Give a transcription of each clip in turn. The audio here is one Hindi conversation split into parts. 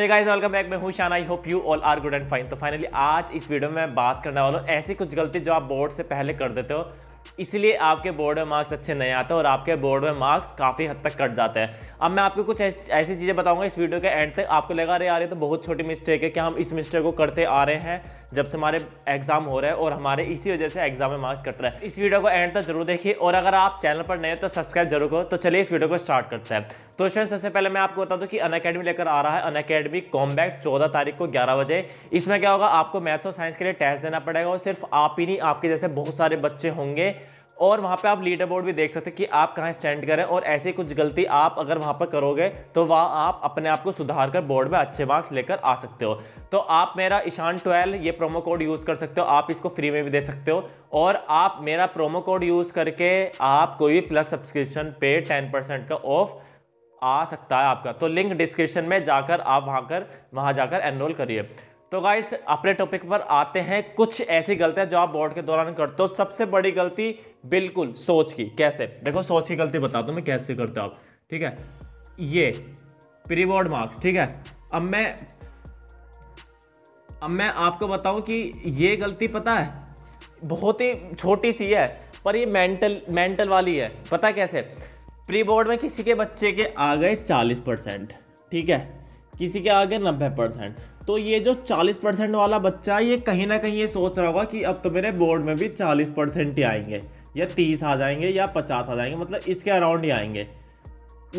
हे गाइस वेलकम बैक मैं हूं Shan I hope you all are good and fine तो फाइनली आज इस वीडियो में बात करने वाला हूं ऐसी कुछ गलती जो आप बोर्ड से पहले कर देते हो इसलिए आपके बोर्ड में मार्क्स अच्छे नहीं आते और आपके बोर्ड में मार्क्स काफ़ी हद तक कट जाते हैं अब मैं आपको कुछ ऐसी चीज़ें बताऊंगा इस वीडियो के एंड तक आपको लगा रहे आ ये तो बहुत छोटी मिस्टेक है क्या हम इस मिस्टेक को करते आ रहे हैं जब से हमारे एग्जाम हो रहे हैं और हमारे इसी वजह से एग्जाम में मार्क्स कट रहा है इस वीडियो को एंड तक जरूर देखिए और अगर आप चैनल पर नए तो सब्सक्राइब जरूर करो तो चलिए इस वीडियो को स्टार्ट करते हैं तो स्टूडेंट सबसे पहले मैं आपको बता दूं कि अन अकेडमी लेकर आ रहा है अन अकेडमी कॉम्बैक्ट चौदह तारीख को ग्यारह बजे इसमें क्या होगा आपको मैथ और साइंस के लिए टेस्ट देना पड़ेगा और सिर्फ आप ही नहीं आपके जैसे बहुत सारे बच्चे होंगे और वहाँ पे आप लीडर बोर्ड भी देख सकते हैं कि आप कहाँ स्टैंड करें और ऐसी कुछ गलती आप अगर वहाँ पर करोगे तो वहाँ आप अपने आप को सुधार कर बोर्ड में अच्छे मार्क्स लेकर आ सकते हो तो आप मेरा ईशान ट्वेल्व ये प्रोमो कोड यूज़ कर सकते हो आप इसको फ्री में भी दे सकते हो और आप मेरा प्रोमो कोड यूज़ करके आप कोई भी प्लस सब्सक्रिप्शन पे टेन परसेंट का ऑफ आ सकता है आपका तो लिंक डिस्क्रिप्शन में जाकर आप वहाँ कर वहाँ जाकर एनरोल करिए तो गाइस अपने टॉपिक पर आते हैं कुछ ऐसी गलतियां जो आप बोर्ड के दौरान करते हो सबसे बड़ी गलती बिल्कुल सोच की कैसे देखो सोच की गलती बता दो मैं कैसे करते हो आप ठीक है ये प्री बोर्ड मार्क्स ठीक है अब मैं अब मैं आपको बताऊं कि ये गलती पता है बहुत ही छोटी सी है पर ये मेंटल मेंटल वाली है पता कैसे प्री बोर्ड में किसी के बच्चे के आ गए चालीस परसेंट ठीक है किसी के आगे नब्बे परसेंट तो ये जो 40 परसेंट वाला बच्चा ये कहीं ना कहीं ये सोच रहा होगा कि अब तो मेरे बोर्ड में भी 40 परसेंट ही आएंगे या 30 आ जाएंगे या 50 आ जाएंगे मतलब इसके अराउंड ही आएंगे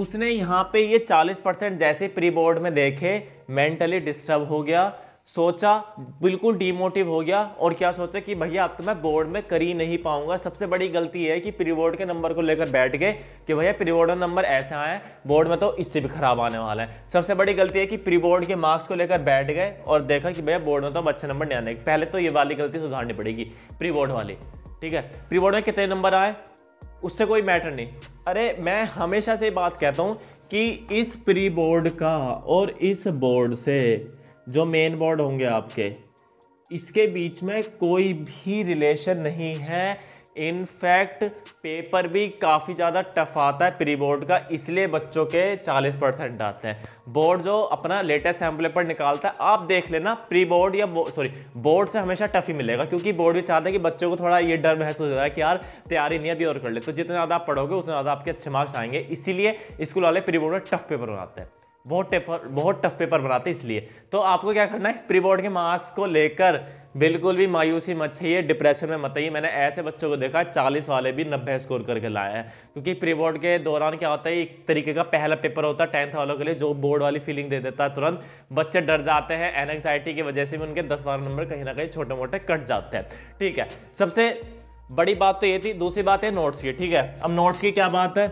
उसने यहाँ पे ये 40 परसेंट जैसे प्री बोर्ड में देखे मेंटली डिस्टर्ब हो गया सोचा बिल्कुल डीमोटिव हो गया और क्या सोचा कि भैया अब तो मैं बोर्ड में कर ही नहीं पाऊंगा सबसे बड़ी गलती है कि प्री बोर्ड के नंबर को लेकर बैठ गए कि भैया प्री बोर्ड में नंबर ऐसे आए बोर्ड में तो इससे भी खराब आने वाला है सबसे बड़ी गलती है कि प्री बोर्ड के मार्क्स को लेकर बैठ गए और देखा कि भैया बोर्ड में तो अब अच्छे नंबर नहीं आने पहले तो ये वाली गलती सुधारनी पड़ेगी प्री बोर्ड वाली ठीक है प्री बोर्ड में कितने नंबर आए उससे कोई मैटर नहीं अरे मैं हमेशा से बात कहता हूँ कि इस प्री बोर्ड का और इस बोर्ड से जो मेन बोर्ड होंगे आपके इसके बीच में कोई भी रिलेशन नहीं है इनफैक्ट पेपर भी काफ़ी ज़्यादा टफ आता है प्री बोर्ड का इसलिए बच्चों के 40 परसेंट आते हैं बोर्ड जो अपना लेटेस्ट सैम्पल पर निकालता है आप देख लेना प्री बोर्ड या बो सॉरी बोर्ड से हमेशा टफ ही मिलेगा क्योंकि बोर्ड भी चाहते हैं कि बच्चों को थोड़ा ये डर महसूस हो रहा है कि यार तैयारी नहीं अभी और कर ले तो जितना ज़्यादा आप पढ़ोगे उतना ज़्यादा आपके अच्छे मार्क्स आएंगे इसीलिए स्कूल वाले प्री बोर्ड में टफ पेपर बनाते हैं बहुत टेपर बहुत टफ पेपर बनाते हैं इसलिए तो आपको क्या करना है इस प्री बोर्ड के मार्क्स को लेकर बिल्कुल भी मायूसी मत छाइए डिप्रेशन में मत आइए मैंने ऐसे बच्चों को देखा चालीस वाले भी नब्बे स्कोर करके लाए हैं क्योंकि प्री बोर्ड के दौरान क्या होता है एक तरीके का पहला पेपर होता है टेंथ वालों के लिए जो बोर्ड वाली फीलिंग दे देता है तुरंत बच्चे डर जाते हैं एनजाइटी की वजह से भी उनके दस बारह नंबर कहीं ना कहीं छोटे मोटे कट जाते हैं ठीक है सबसे बड़ी बात तो ये थी दूसरी बात है नोट्स की ठीक है अब नोट्स की क्या बात है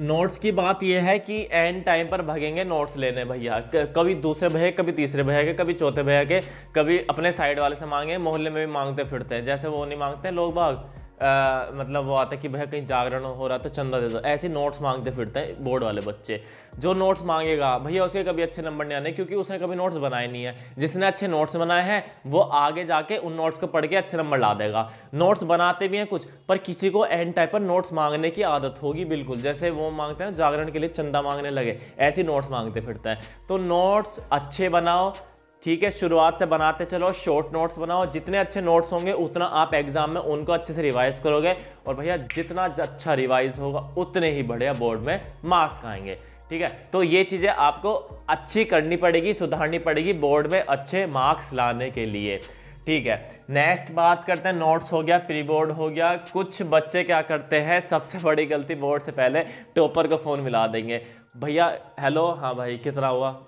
नोट्स की बात यह है कि एंड टाइम पर भगेंगे नोट्स लेने भैया कभी दूसरे भैया कभी तीसरे भैया के कभी चौथे भैया के कभी अपने साइड वाले से मांगे मोहल्ले में भी मांगते फिरते हैं जैसे वो नहीं मांगते लोग बाग आ, मतलब वो आता है कि भैया कहीं जागरण हो रहा तो चंदा दे दो ऐसे नोट्स मांगते फिरते हैं बोर्ड वाले बच्चे जो नोट्स मांगेगा भैया उसके कभी अच्छे नंबर नहीं आने क्योंकि उसने कभी नोट्स बनाए नहीं है जिसने अच्छे नोट्स बनाए हैं वो आगे जाके उन नोट्स को पढ़ के अच्छे नंबर ला देगा नोट्स बनाते भी हैं कुछ पर किसी को एंड टाइप पर नोट्स मांगने की आदत होगी बिल्कुल जैसे वो मांगते हैं जागरण के लिए चंदा मांगने लगे ऐसे नोट्स मांगते फिरता है तो नोट्स अच्छे बनाओ ठीक है शुरुआत से बनाते चलो शॉर्ट नोट्स बनाओ जितने अच्छे नोट्स होंगे उतना आप एग्जाम में उनको अच्छे से रिवाइज करोगे और भैया जितना अच्छा रिवाइज होगा उतने ही बढ़िया बोर्ड में मार्क्स आएंगे ठीक है तो ये चीज़ें आपको अच्छी करनी पड़ेगी सुधारनी पड़ेगी बोर्ड में अच्छे मार्क्स लाने के लिए ठीक है नेक्स्ट बात करते हैं नोट्स हो गया प्री बोर्ड हो गया कुछ बच्चे क्या करते हैं सबसे बड़ी गलती बोर्ड से पहले टॉपर को फ़ोन मिला देंगे भैया हेलो हाँ भाई कितना हुआ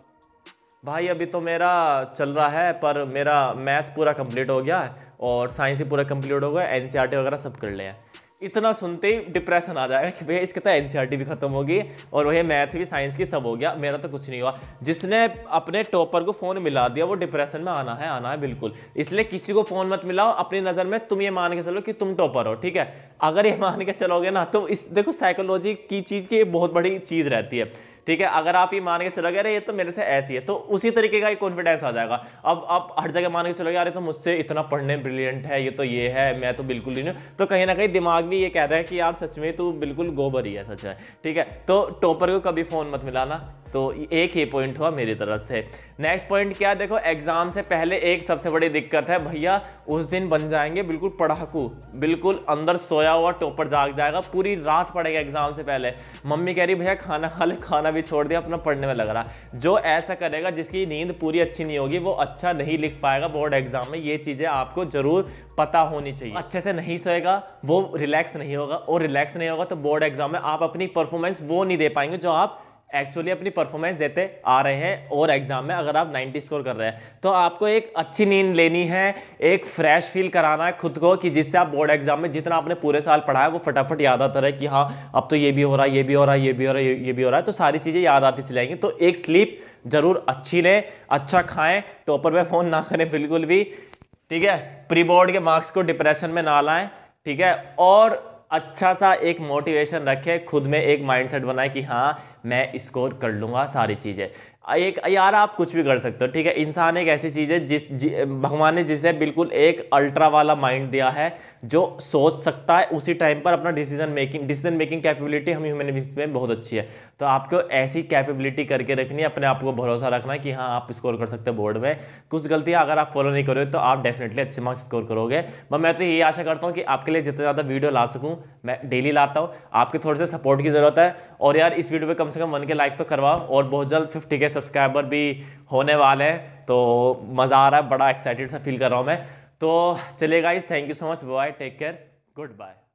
भाई अभी तो मेरा चल रहा है पर मेरा मैथ पूरा कंप्लीट हो गया है और साइंस ही पूरा कंप्लीट हो गया एन e वगैरह सब कर लिया इतना सुनते ही डिप्रेशन आ जाएगा कि भैया इसके तो एन e भी खत्म होगी और वही मैथ भी साइंस की सब हो गया मेरा तो कुछ नहीं हुआ जिसने अपने टॉपर को फ़ोन मिला दिया वो डिप्रेशन में आना है आना है बिल्कुल इसलिए किसी को फ़ोन मत मिलाओ अपनी नज़र में तुम ये मान के चलो कि तुम टॉपर हो ठीक है अगर ये मान के चलोगे ना तो इस देखो साइकोलॉजी की चीज़ की बहुत बड़ी चीज़ रहती है ठीक है अगर आप ये मान के चलोगे अरे ये तो मेरे से ऐसी है तो उसी तरीके का ही कॉन्फिडेंस आ जाएगा अब आप हर जगह मान के चलोगे अरे तो मुझसे इतना पढ़ने ब्रिलियंट है ये तो ये है मैं तो बिल्कुल ही नहीं तो कहीं ना कहीं दिमाग भी ये कहता है कि यार सच में तू बिल्कुल गोबर ही है सच है ठीक है तो टॉपर को कभी फ़ोन मत मिलाना तो एक ही पॉइंट हुआ मेरी तरफ से नेक्स्ट पॉइंट क्या देखो एग्जाम से पहले एक सबसे बड़ी दिक्कत है भैया उस दिन बन जाएंगे बिल्कुल पढ़ाकू बिल्कुल अंदर सोया हुआ टॉपर जाग जाएगा पूरी रात पड़ेगा एग्जाम से पहले मम्मी कह रही भैया खाना खा ले खाना पढ़ना भी छोड़ दिया अपना पढ़ने में लग रहा जो ऐसा करेगा जिसकी नींद पूरी अच्छी नहीं होगी वो अच्छा नहीं लिख पाएगा बोर्ड एग्जाम में ये चीज़ें आपको ज़रूर पता होनी चाहिए अच्छे से नहीं सोएगा वो रिलैक्स नहीं होगा और रिलैक्स नहीं होगा तो बोर्ड एग्जाम में आप अपनी परफॉर्मेंस वो नहीं दे पाएंगे जो आप एक्चुअली अपनी परफॉर्मेंस देते आ रहे हैं और एग्जाम में अगर आप 90 स्कोर कर रहे हैं तो आपको एक अच्छी नींद लेनी है एक फ्रेश फील कराना है खुद को कि जिससे आप बोर्ड एग्जाम में जितना आपने पूरे साल पढ़ा है वो फटाफट याद आता रहे कि हाँ अब तो ये भी हो रहा है ये भी हो रहा है ये भी हो रहा है ये भी हो रहा है तो सारी चीज़ें याद आती चलेंगी तो एक स्लीप ज़रूर अच्छी लें अच्छा खाएँ टॉपर में फ़ोन ना करें बिल्कुल भी ठीक है प्री बोर्ड के मार्क्स को डिप्रेशन में ना लाएँ ठीक है और अच्छा सा एक मोटिवेशन रखें खुद में एक माइंडसेट बनाए कि हाँ मैं स्कोर कर लूँगा सारी चीज़ें एक यार आप कुछ भी कर सकते हो ठीक है इंसान एक ऐसी चीज़ है जिस जि, भगवान ने जिसे बिल्कुल एक अल्ट्रा वाला माइंड दिया है जो सोच सकता है उसी टाइम पर अपना decision making decision making capability हम ह्यूमन में बहुत अच्छी है तो आपको ऐसी कैपेबिलिटी करके रखनी है अपने आप को भरोसा रखना है कि हाँ आप स्कोर कर सकते हो बोर्ड में कुछ गलतियाँ अगर आप फॉलो नहीं करोगे तो आप डेफिनेटली अच्छे मार्क्स स्कोर करोगे बट मैं तो यही आशा करता हूँ कि आपके लिए जितना ज़्यादा वीडियो ला सकूँ मैं डेली लाता हूँ आपके थोड़े से सपोर्ट की ज़रूरत है और यार इस वीडियो पर कम से कम वन के लाइक तो करवाओ और बहुत जल्द फिफ्टी के सब्सक्राइबर भी होने वाले हैं तो मज़ा आ रहा है बड़ा एक्साइटेड सा फील कर रहा हूँ मैं तो चलिए guys thank you so much bye take care good bye